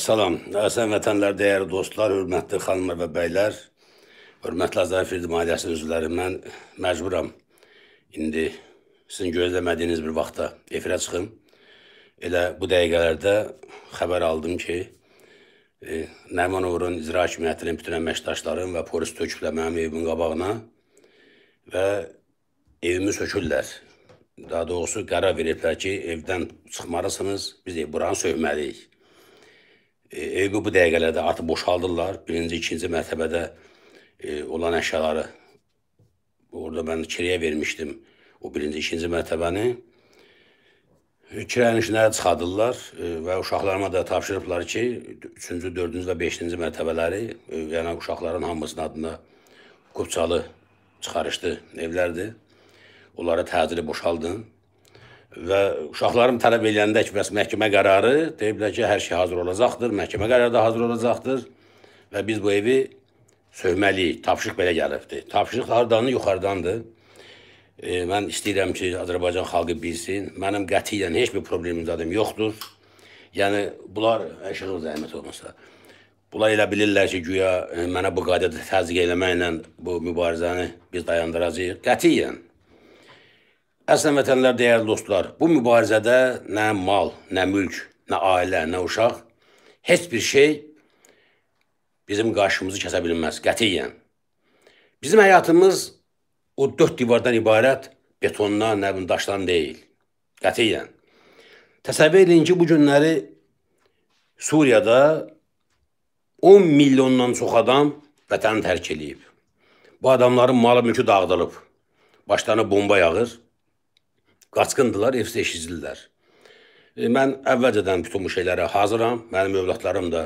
Salam, əsən vətənlər, dəyərli dostlar, hörmətli xanımlar və bəylər, hörmətli Azərbaycan Firizm ailəsinin üzvləri, mən məcburam indi sizin gözləmədiyiniz bir vaxtda efirə çıxım. Elə bu dəqiqələrdə xəbər aldım ki, e, Nərmanovun icra hakimiyyətinin bütün əməkdaşlarım və polis töküblər mənim evimin qabağına və evimi sökürlər. Daha doğrusu qərar veriblər ki, evdən çıxmalısınız, biz buranı söhməliyik. Eyqu e, bu dəqiqələrdə artıq boşaldırlar. Birinci, ikinci mərtəbədə e, olan əşyaları orada mən kirəyə vermişdim. O birinci, ikinci mərtəbəni e, kirənin işinə çıxadırlar e, və uşaqlarıma da tapşırıblar ki, üçüncü, dördüncü və beşinci mərtəbələri, e, yəni uşaqların hamısının adına Qubçalı çıxarışdı evlərdir. Onlara təcili boşaldın və uşaqlarım tələb eləyəndə ki, bəs məhkəmə qərarı deyiblər ki, hər şey hazır olacaqdır, məhkəmə qərarı da hazır olacaqdır və biz bu evi sövməliyik. Tapşırıq belə gəlibdi. Tapşırıq hardanı yuxarıdandır. E, mən istəyirəm ki, Azərbaycan xalqı bilsin. Mənim qətiyyən heç bir problemim zadım yoxdur. Yəni bunlar əşiq e, zəhmət olmasa. Bunlar elə bilirlər ki, güya e, mənə bu qaydada təzyiq eləməklə bu mübarizəni biz dayandıracağıq. Qətiyyən Əslən vətənlər dəyərli dostlar, bu mübarizədə nə mal, nə mülk, nə ailə, nə uşaq, heç bir şey bizim qarşımızı kəsə bilməz, qətiyyən. Bizim həyatımız o dörd divardan ibarət betondan, nə bilim, daşdan deyil, qətiyyən. Təsəvvür edin ki, bu günləri Suriyada 10 milyondan çox adam vətəni tərk eləyib. Bu adamların malı mülkü dağıdılıb, başlarına bomba yağır qaçqındılar, evseşicilər. E, mən əvvəlcədən bütün bu şeylərə hazıram. Mənim övladlarım da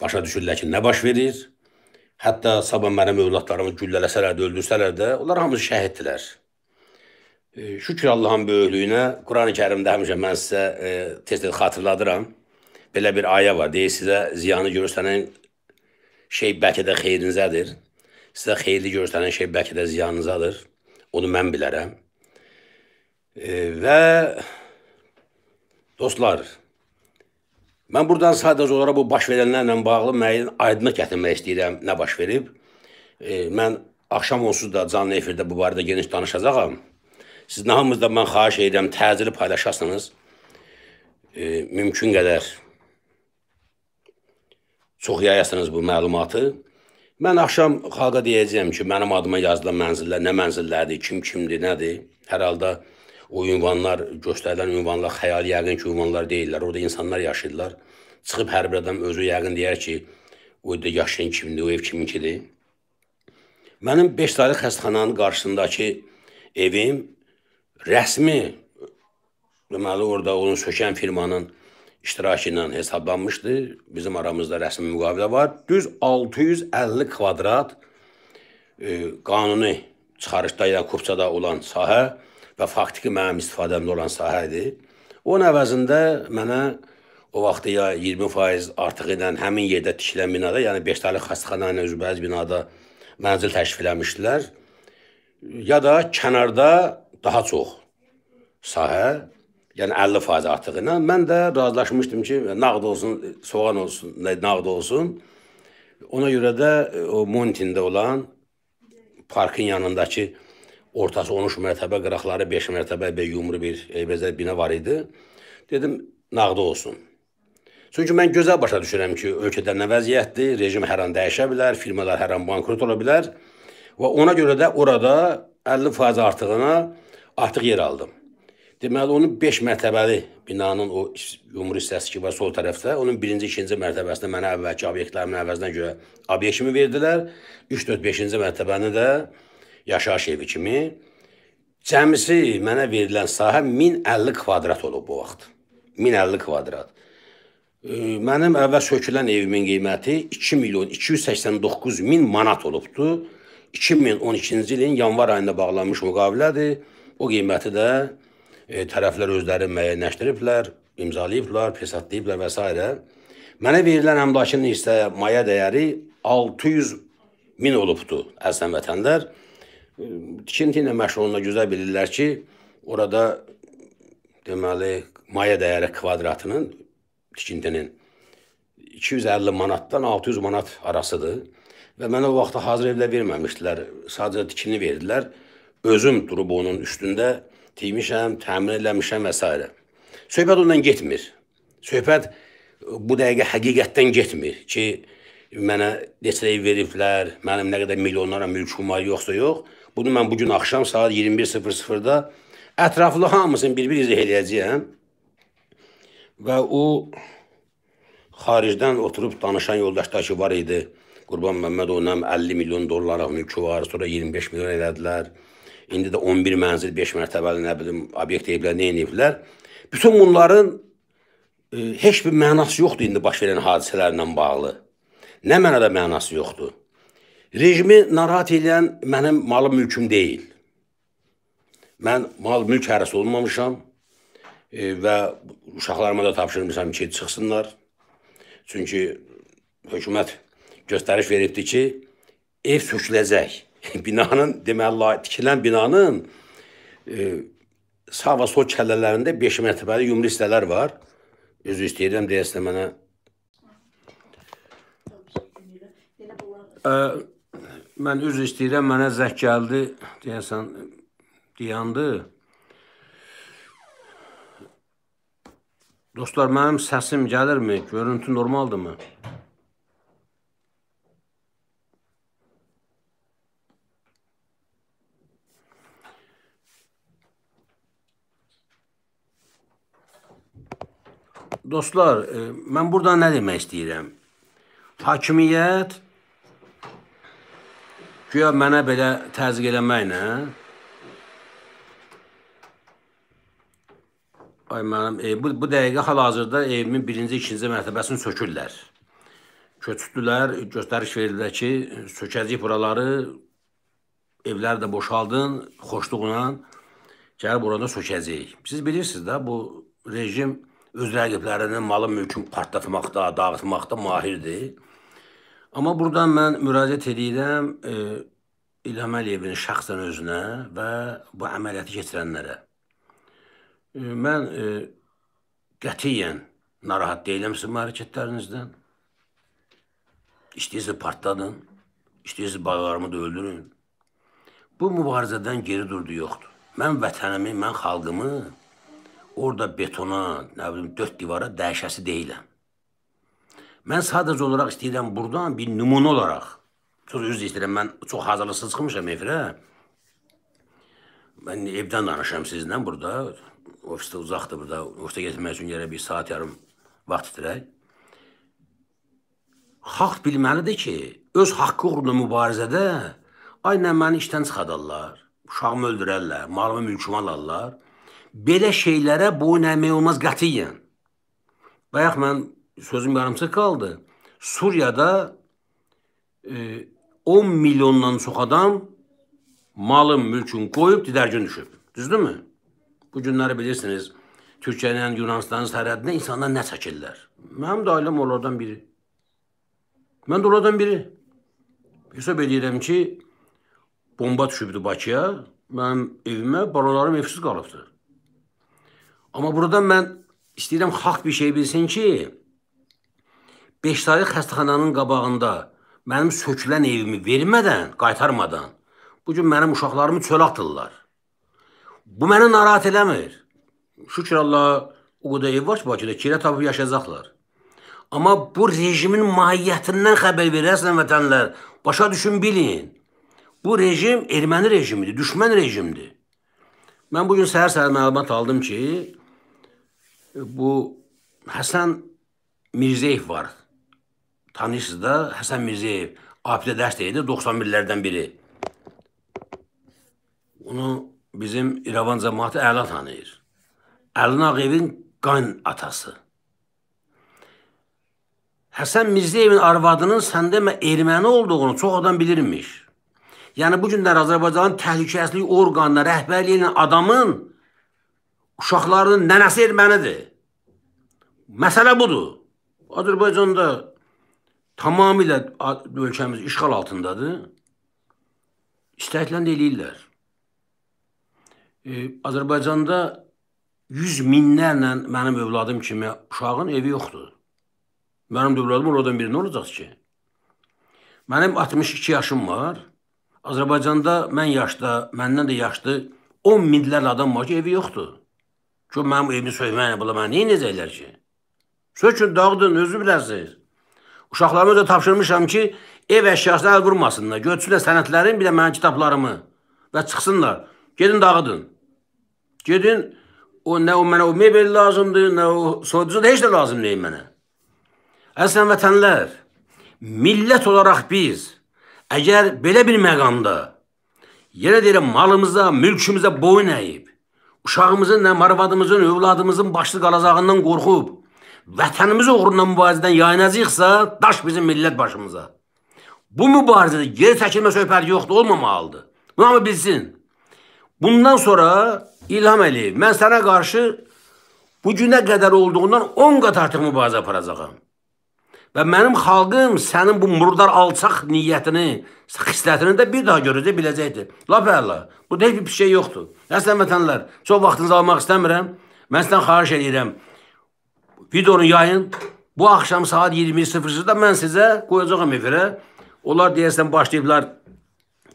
başa düşürlər ki, nə baş verir. Hətta sabah mənim övladlarımı güllələsələr də, öldürsələr də, onlar hamısı şəhiddirlər. E, şükür Allahın böyüklüyünə, Qurani-Kərimdə həmişə mən sizə e, tez-tez xatırladıram. Belə bir ayə var, deyir sizə ziyanı görürsənin şey bəlkə də xeyrinizədir. Sizə xeyirli görsənən şey bəlkə də ziyanınızadır. Onu mən bilərəm. E, və dostlar, mən buradan sadəcə olaraq bu baş verənlərlə bağlı müəyyən aydınlıq gətirmək istəyirəm nə baş verib. E, mən axşam onsuz da canlı efirdə bu barədə geniş danışacağam. Sizin hamınızda mən xahiş edirəm təzili paylaşasınız. E, mümkün qədər çox yayasınız bu məlumatı. Mən axşam xalqa deyəcəyəm ki, mənim adıma yazılan mənzillər nə mənzillərdir, kim kimdir, nədir. Hər halda O ünvanlar, göstərilən ünvanlar xəyali yəqin ki, ünvanlar deyillər. Orada insanlar yaşayırlar. Çıxıb hər bir adam özü yəqin deyər ki, o evdə yaşayan kimdir, o ev kiminkidir. Mənim 5 tarix xəstəxananın qarşısındakı evim rəsmi deməli orada onun sökən firmanın iştirakı ilə hesablanmışdı. Bizim aramızda rəsmi müqavilə var. Düz 650 kvadrat e, qanuni çıxarışda ya yəni kupçada olan sahə və faktiki mənim istifadəmdə olan sahədir. Onun əvəzində mənə o vaxtı ya 20% artıq ilə həmin yerdə tikilən binada, yəni 5 tali xəstəxana ilə üzbəyiz binada mənzil təşkil eləmişdilər. Ya da kənarda daha çox sahə, yəni 50% artıq ilə mən də razılaşmışdım ki, nağd olsun, soğan olsun, nağd olsun. Ona görə də e, o Montində olan parkın yanındakı Ortası 13 mərtəbə, qıraqları 5 mərtəbə və yumru bir eybəcər bina var idi. Dedim, nağda olsun. Çünki mən gözəl başa düşürəm ki, ölkədə nə vəziyyətdir, rejim hər an dəyişə bilər, firmalar hər an bankrot ola bilər və ona görə də orada 50% artığına artıq yer aldım. Deməli, onun 5 mərtəbəli binanın o yumru hissəsi ki, var sol tərəfdə, onun birinci, ikinci mərtəbəsində mənə əvvəlki obyektlərimin əvəzinə görə obyekt kimi verdilər. 3, 4, 5-ci mərtəbəni də yaşayış evi kimi. Cəmisi mənə verilən sahə 1050 kvadrat olub bu vaxt. 1050 kvadrat. Mənim əvvəl sökülən evimin qiyməti 2 milyon 289 min manat olubdu. 2012-ci ilin yanvar ayında bağlanmış müqavilədir. O qiyməti də e, tərəflər özləri müəyyənləşdiriblər, imzalayıblar, pesatlayıblar və s. Mənə verilən əmlakın isə maya dəyəri 600 min olubdu əslən vətənlər tikinti ilə məşğul oluna gözə bilirlər ki, orada deməli maya dəyəri kvadratının tikintinin 250 manatdan 600 manat arasıdır. Və mənə o vaxta hazır evlə verməmişdilər. Sadəcə tikini verdilər. Özüm durub onun üstündə tiymişəm, təmir eləmişəm və s. Söhbət ondan getmir. Söhbət bu dəqiqə həqiqətdən getmir ki, mənə neçə ev veriblər, mənim nə qədər milyonlara mülküm var, yoxsa yox. Bunu mən bu gün axşam saat 21:00-da ətraflı hamısını bir-bir izah eləyəcəyəm. Və o xaricdən oturub danışan yoldaşlar ki, var idi. Qurban Məmmədovun 50 milyon dollarlıq mülkü var, sonra 25 milyon elədilər. İndi də 11 mənzil, 5 mərtəbəli nə bilim obyekt ediblər, nə ediblər. Bütün bunların e, heç bir mənası yoxdur indi baş verən hadisələrlə bağlı. Nə mənada mənası yoxdur? Rejimi narahat edən mənim malım mülküm deyil. Mən mal mülk hərəsi olmamışam e, və uşaqlarıma da tapşırmışam ki, çıxsınlar. Çünki hökumət göstəriş veribdi ki, ev söküləcək. binanın, deməli, tikilən binanın e, sağ və sol kəllələrində 5 mərtəbəli yumru hissələr var. Özü istəyirəm deyəsə mənə. Ə, mən üzr istəyirəm, mənə zəh gəldi, deyəsən, deyəndə. Dostlar, mənim səsim gəlirmi? Görüntü normaldırmı? Dostlar, e, mən burada nə demək istəyirəm? Hakimiyyət Güya mənə belə təzyiq eləməklə Ay mənim, e, bu, bu dəqiqə hal-hazırda evimin birinci, ikinci mərtəbəsini sökürlər. Köçütdülər, göstəriş verdilər ki, sökəcək buraları, evləri də boşaldın, xoşluğuna gəlir burada sökəcək. Siz bilirsiniz də, bu rejim öz rəqiblərinin malı mülkün partlatmaqda, dağıtmaqda mahirdir. Amma burdan mən müraciət eləyirəm e, İlham Əliyevin şəxsən özünə və bu əməliyyatı keçirənlərə. E, mən e, qətiyyən narahat deyiləm sizin hərəkətlərinizdən. İşləyirsə partladın, işləyirsə bağlarımı da öldürün. Bu mübarizədən geri durdu yoxdur. Mən vətənimi, mən xalqımı orada betona, nə bilim, dörd divara dəyişəsi deyiləm. Mən sadəcə olaraq istəyirəm burdan bir nümunə olaraq. Söz üzr istəyirəm, mən çox hazırlıqsız çıxmışam evə. Mən evdən danışam sizlə burada. Ofisdə uzaqdır burada. Ofisə getmək üçün yerə bir saat yarım vaxt itirək. Xalq bilməlidir ki, öz haqqı uğrunda mübarizədə aynən məni işdən çıxadarlar, uşağımı öldürərlər, malımı mülkümü alarlar. Belə şeylərə boyun əymək olmaz qətiyyən. Bayaq mən sözüm yarımçıq qaldı. Suriyada e, 10 milyondan çox adam malın, mülkün qoyub didərgin düşüb. Düzdürmü? Bu günləri bilirsiniz, Türkiyə ilə Yunanistanın sərhədində insanlar nə çəkirlər? Mənim də ailəm onlardan biri. Mən də onlardan biri. Hesab edirəm ki, bomba düşübdü Bakıya, mənim evimə, barolarım evsiz qalıbdı. Amma burada mən istəyirəm xalq bir şey bilsin ki, Beşsaylı xəstəxananın qabağında mənim sökülən evimi vermədən, qaytarmadan bu gün mənim uşaqlarımı çölə atırlar. Bu məni narahat eləmir. Şükür Allah, o qədər ev var ki, Bakıda kirə tapıb yaşayacaqlar. Amma bu rejimin mahiyyətindən xəbər verərsən vətənlər, başa düşün bilin. Bu rejim erməni rejimidir, düşmən rejimdir. Mən bugün səhər-səhər məlumat aldım ki, bu Həsən Mirzəyev var, tanıyırsınız da Həsən Mirziyev APİ-də dərs deyildi 91-lərdən biri. Onu bizim İrəvan cəmaatı əla tanıyır. Əli Nağiyevin qan atası. Həsən Mirziyevin arvadının sən demə erməni olduğunu çox adam bilirmiş. Yəni bu gündən Azərbaycanın təhlükəsizlik orqanına rəhbərliyi ilə adamın uşaqlarının nənəsi ermənidir. Məsələ budur. Azərbaycanda tamamilə ölkəmiz işğal altındadır. İstəklən eləyirlər. E, Azərbaycanda 100 minlərlə mənim övladım kimi uşağın evi yoxdur. Mənim də övladım oradan biri nə olacaq ki? Mənim 62 yaşım var. Azərbaycanda mən yaşda, məndən də yaşlı 10 minlərlə adam var ki, evi yoxdur. Ki, mənim evimi söhməyəm, bula mənə neyin necəklər ki? Sökün, dağıdın, özü bilərsiniz. Uşaqlarıma da tapşırmışam ki, ev əşyasına əl vurmasınlar. Götürsünlər sənətlərin, bir də mənim kitablarımı və çıxsınlar. Gedin dağıdın. Gedin, o nə o mənə o mebel lazımdır, nə o soyuducu da heç də lazım deyil mənə. Əslən vətənlər, millət olaraq biz, əgər belə bir məqamda, yenə deyirəm, malımıza, mülkümüzə boyun əyib, uşağımızın, nə marvadımızın, övladımızın başlı qalacağından qorxub, vətənimiz uğrunda mübarizədən yayınacaqsa, daş bizim millət başımıza. Bu mübarizədə geri çəkilmə söhbəti yoxdur, olmamalıdır. Bunu hamı bilsin. Bundan sonra İlham Əliyev, mən sənə qarşı bu günə qədər olduğundan 10 qat artıq mübarizə aparacağam. Və mənim xalqım sənin bu murdar alçaq niyyətini, xislətini də bir daha görəcək, biləcəkdir. Lap əla. Burada heç bir şey yoxdur. Əsələn vətənlər, çox vaxtınızı almaq istəmirəm. Mən sizdən xahiş edirəm. Videonu yayın. Bu axşam saat 20.00-da mən sizə qoyacağam efirə. Onlar deyəsən başlayıblar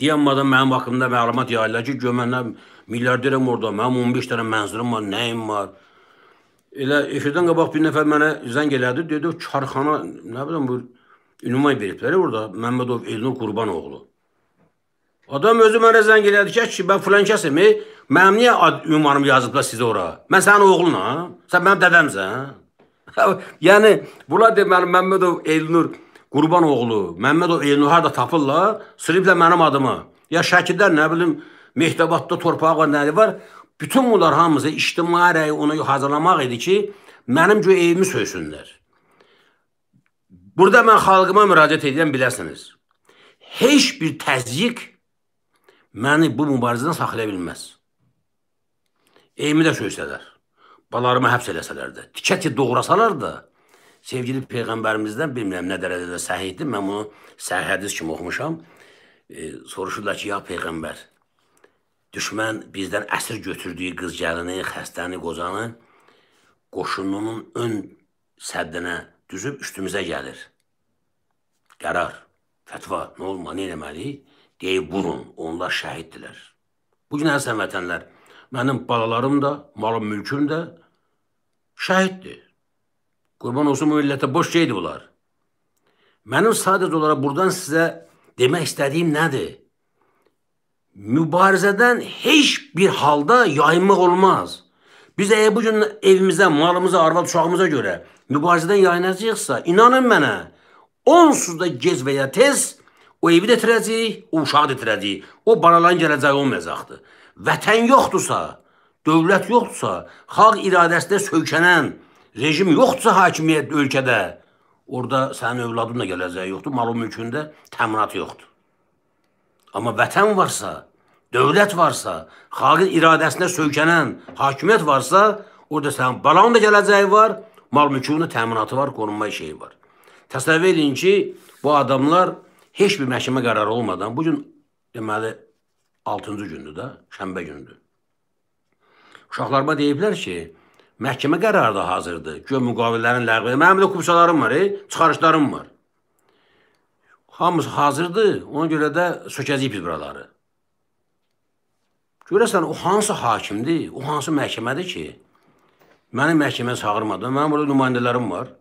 dayanmadan mənim haqqımda məlumat yayırlar ki, gömənlər milyarderim orada, mənim 15 dənə mənzilim var, nəyim var. Elə efirdən qabaq bir nəfər mənə zəng elədi, dedi, karxana, nə bilim, bu ünumay veriblər orada, Məmmədov Elnur Qurbanoğlu. Adam özü mənə zəng elədi ki, mən filan kəsim, e, mənim niyə ünvanımı yazıblar sizə ora? Mən sənin oğlunam, sən mənim dədəmsən. yəni Vladimir Məmmədov Elnur Qurbanoğlu, Məmmədov Elnur harda tapırlar, siliblər mənim adımı. Ya Şəkidlər, nə bilim, Mehtabatda torpağı var, nədir var? Bütün bunlar hamısı ictimai rəyi ona hazırlamaq idi ki, mənim göy evimi söysünlər. Burada mən xalqıma müraciət edirəm, biləsiniz. Heç bir təzyiq məni bu mübarizədən saxlaya bilməz. Evimi də söysələr balarımı həbs eləsələr də, tikəti doğrasalar da, sevgili Peyğəmbərimizdən bilmirəm nə dərəcədə səhiddir, mən bunu səhədis kimi oxumuşam. E, soruşurlar ki, ya Peyğəmbər, düşmən bizdən əsir götürdüyü qız gəlini, xəstəni, qozanı qoşununun ön səddinə düzüb üstümüzə gəlir. Qərar, fətva, nə olma, nə eləməliyik? Deyib, vurun, onlar şəhiddirlər. Bugün əsən vətənlər, mənim balalarım da, malım, mülküm də şəhiddir. Qurban olsun bu millətə boş şeydir bunlar. Mənim sadəcə olaraq buradan sizə demək istədiyim nədir? Mübarizədən heç bir halda yayınmaq olmaz. Biz əgər bu gün evimizə, malımıza, arvad uşağımıza görə mübarizədən yayınacaqsa, inanın mənə, onsuz da gec və ya tez o evi də itirəcəyik, o uşağı da itirəcəyik. O balaların gələcəyi olmayacaqdır. Vətən yoxdursa, dövlət yoxdursa, xalq iradəsinə söykənən rejim yoxdursa hakimiyyət ölkədə, orada sənin övladın da gələcəyi yoxdur, malın mülkündə təminat yoxdur. Amma vətən varsa, dövlət varsa, xalqın iradəsinə söykənən hakimiyyət varsa, orada sənin balanın da gələcəyi var, mal mülkünün təminatı var, qorunma şeyi var. Təsəvvür edin ki, bu adamlar heç bir məhkəmə qərarı olmadan, bugün deməli 6-cı gündür də, şənbə gündür. Uşaqlarıma deyiblər ki, məhkəmə qərarı da hazırdır. Gör müqavillərin ləğvi. Mənim də kubsalarım var, e, çıxarışlarım var. Hamısı hazırdır. Ona görə də sökəcəyik biz buraları. Görəsən o hansı hakimdir, o hansı məhkəmədir ki, məni məhkəməyə çağırmadı. Mənim burada nümayəndələrim var.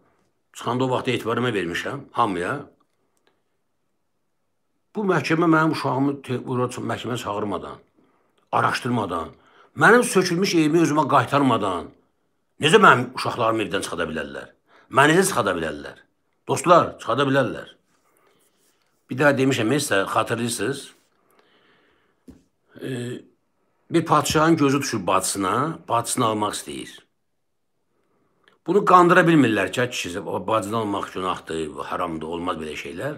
Çıxanda o vaxt etibarımı vermişəm hamıya. Bu məhkəmə mənim uşağımı məhkəməyə çağırmadan, araşdırmadan Mənim sökülmüş evimi özümə qaytarmadan necə mənim uşaqlarımı evdən çıxada bilərlər? Məni necə çıxada bilərlər? Dostlar, çıxada bilərlər. Bir daha demişəm, isə xatırlayırsınız. E, bir padşahın gözü düşür bacısına, bacısını almaq istəyir. Bunu qandıra bilmirlər ki, kişi bacını almaq günahdır, haramdır, olmaz belə şeylər.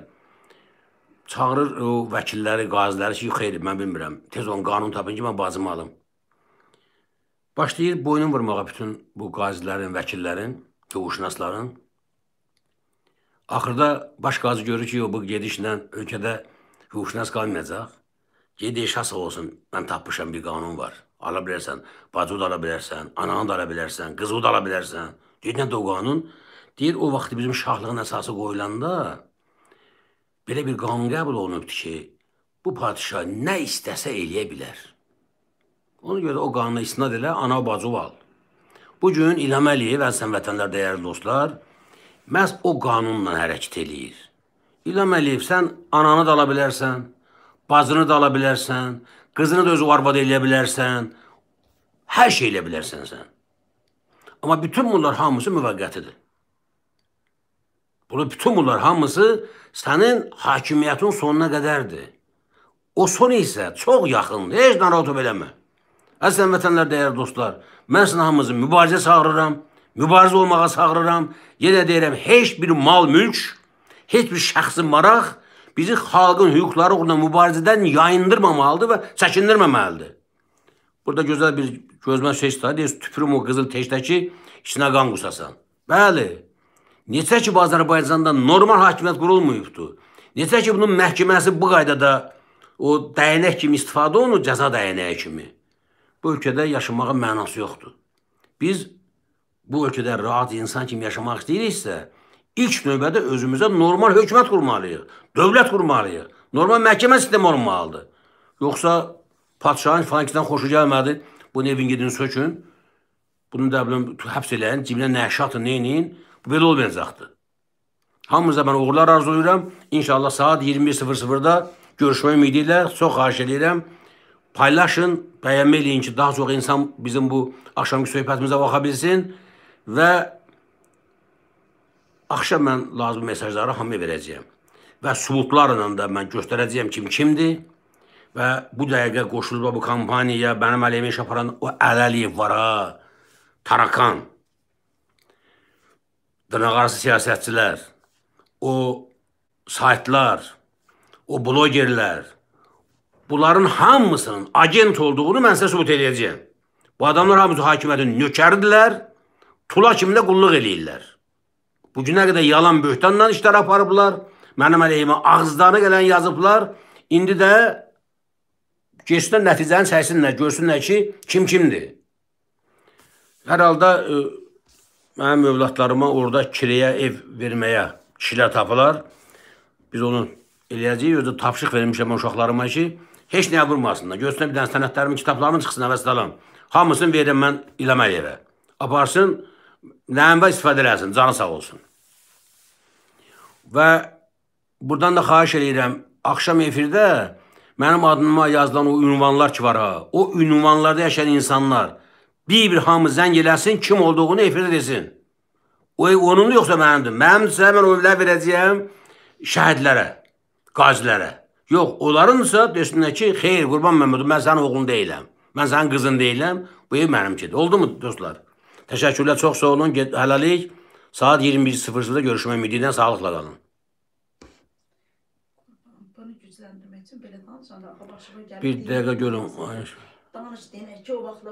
Çağırır o vəkilləri, qaziləri ki, xeyr, mən bilmirəm. Tez olun qanun tapın ki, mən bacımı alım. Başlayır boynun vurmağa bütün bu qazilərin, vəkillərin, hüquqşünasların. Axırda baş qazi görür ki, bu gedişlə ölkədə hüquqşünas qalmayacaq. Gediş şas olsun, mən tapmışam bir qanun var. Ala bilərsən, bacı da ala bilərsən, ananı da ala bilərsən, qızı da ala bilərsən. Deyir, nədir o qanun? Deyir, o vaxt bizim şahlığın əsası qoyulanda belə bir qanun qəbul olunubdur ki, bu padişah nə istəsə eləyə bilər. Ona görə o qanuna istinad elə ana bacı val. Bu gün İlham Əliyev əsən vətənlər dəyərli dostlar məhz o qanunla hərəkət eləyir. İlham Əliyev sən ananı da ala bilərsən, bacını da ala bilərsən, qızını da özü arvad eləyə bilərsən, hər şey eləyə bilərsən sən. Amma bütün bunlar hamısı müvəqqətidir. Bunu bütün bunlar hamısı sənin hakimiyyətin sonuna qədərdir. O son isə çox yaxındır. Heç narahat eləmə. Əslən vətənlər, dəyərli dostlar, mən sizin hamınızı mübarizə çağırıram, mübarizə olmağa çağırıram. Yenə deyirəm, heç bir mal-mülk, heç bir şəxsi maraq bizi xalqın hüquqları uğruna mübarizədən yayındırmamalıdır və çəkindirməməlidir. Burada gözəl bir gözmən söz istəyir, deyir, tüpürüm o qızıl teşdəki içinə qan qusasan. Bəli, Necə ki, bu Azərbaycanda normal hakimiyyət qurulmayıbdır. Necə ki, bunun məhkəməsi bu qaydada o dəyənək kimi istifadə olunur, cəza dəyənəyi kimi bu ölkədə yaşamağın mənası yoxdur. Biz bu ölkədə rahat insan kimi yaşamaq istəyiriksə, ilk növbədə özümüzə normal hökumət qurmalıyıq, dövlət qurmalıyıq, normal məhkəmə sistemi olmalıdır. Yoxsa padşahın fankdan xoşu gəlmədi, bunu evin gidin sökün, bunu da biləm, həbs eləyin, cibinə nəşi atın, neyinin, bu belə olmayacaqdır. Hamınıza mən uğurlar arzulayıram. İnşallah saat 21.00-da görüşmək ümidi ilə çox xahiş edirəm paylaşın, bəyənmə eləyin ki, daha çox insan bizim bu axşamki söhbətimizə baxa bilsin və axşam mən lazım mesajları hamıya verəcəyəm. Və subutlarla da mən göstərəcəyəm kim kimdir və bu dəqiqə qoşulub bu kampaniyaya mənim əleyimə iş aparan o Ələliyev var ha, Tarakan, dırnaqarası siyasətçilər, o saytlar, o blogerlər, bunların hamısının agent olduğunu mən sizə sübut edəcəyəm. Bu adamlar hamısı hakimiyyətin nökəridirlər, tula kimi də qulluq eləyirlər. Bu günə qədər yalan böhtanla işlər aparıblar, mənim əleyhimə ağızlarına gələn yazıblar. İndi də keçsinlər nəticənin çəksinlər, görsünlər ki, kim kimdir. Hər halda ə, e, mənim övladlarıma orada kirəyə ev verməyə kişilər tapılar. Biz onu eləyəcəyik, özü tapşıq vermişəm uşaqlarıma ki, Heç nəyə qurmasınlar. Görsünlər bir dənə sənədlərimin, kitablarımın çıxsın əvəzdalam. Hamısını verim mən İləməliyevə. Aparsın, nəyimə istifadə eləsin, canı sağ olsun. Və buradan da xahiş edirəm, axşam efirdə mənim adıma yazılan o ünvanlar ki var ha, o ünvanlarda yaşayan insanlar bir-bir hamı zəng eləsin, kim olduğunu efirdə desin. O onunlu yoxsa mənimdir. Mənimdirsə mən onu verəcəyəm şəhidlərə, qazilərə. Yox, onlarınsa desinlər ki, xeyr, Qurban Məmmədov, mən sənin oğlun deyiləm. Mən sənin qızın deyiləm. Bu ev mənimkidir. Oldumu dostlar? Təşəkkürlər, çox sağ olun. Hələlik saat 21:00-da görüşmək ümidi ilə sağlıqla qalın. Bunu gücləndirmək üçün belə danışanda başıma gəlir. Bir dəqiqə görüm. Danış deyən ki, o vaxtlar